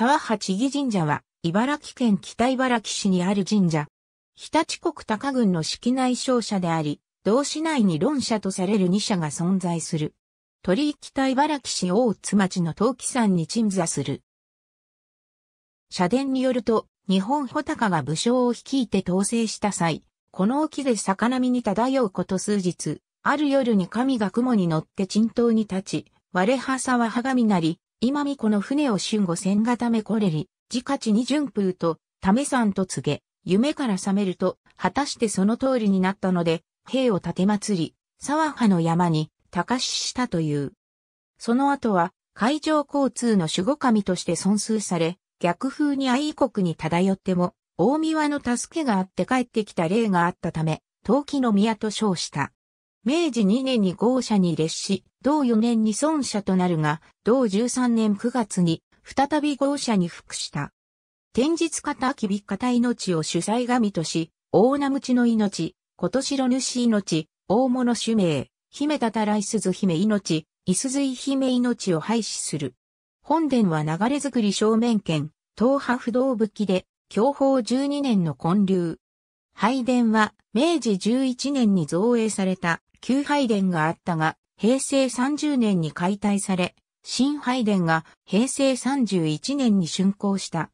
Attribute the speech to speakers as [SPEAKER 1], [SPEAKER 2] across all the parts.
[SPEAKER 1] 沢八義神社は、茨城県北茨城市にある神社。日立国高郡の式内商社であり、同市内に論社とされる2社が存在する。鳥居北茨城市大津町の陶器山に鎮座する。社殿によると、日本穂高が武将を率いて統制した際、この沖で魚見に漂うこと数日、ある夜に神が雲に乗って沈騰に立ち、我れはさは鏡がなり、今見この船を春後戦ためこれり、自家地に順風と、ためさんと告げ、夢から覚めると、果たしてその通りになったので、兵を立て祭り、沢派の山に、高ししたという。その後は、海上交通の守護神として尊崇され、逆風に愛国に漂っても、大宮の助けがあって帰ってきた例があったため、陶器の宮と称した。明治2年に豪社に列し、同4年に孫社となるが、同13年9月に再び豪社に服した。天日方きび方命を主催神とし、大名口の命、今年、し主命、大物主命、姫たたらいすず姫命、いすずい姫命を廃止する。本殿は流れ作り正面剣、東波不動武器で、享保12年の建立。拝殿は明治11年に造営された旧拝殿があったが、平成30年に解体され、新拝殿が平成31年に竣工した。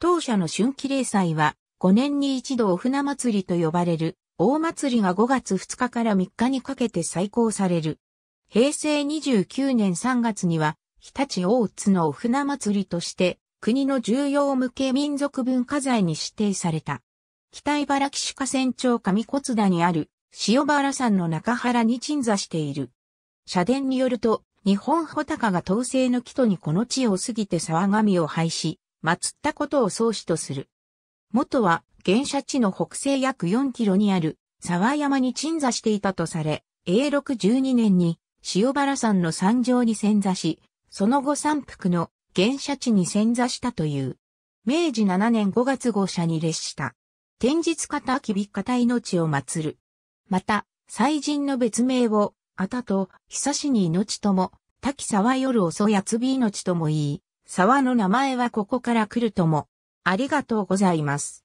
[SPEAKER 1] 当社の春季例祭は5年に一度お船祭りと呼ばれる、大祭りが5月2日から3日にかけて再行される。平成29年3月には、日立大津のお船祭りとして、国の重要無形民族文化財に指定された。北茨城市河川町上小津田にある塩原山の中原に鎮座している。社殿によると、日本穂高が統制の木戸にこの地を過ぎて沢神を廃し、祀ったことを創始とする。元は、原社地の北西約4キロにある沢山に鎮座していたとされ、永禄12年に塩原山の山上に潜座し、その後山腹の原社地に潜座したという。明治7年5月号車に列した。天日方きび方命を祀る。また、祭神の別名を、あたと、久しに命とも、滝沢夜遅やつび命ともいい、沢の名前はここから来るとも。ありがとうございます。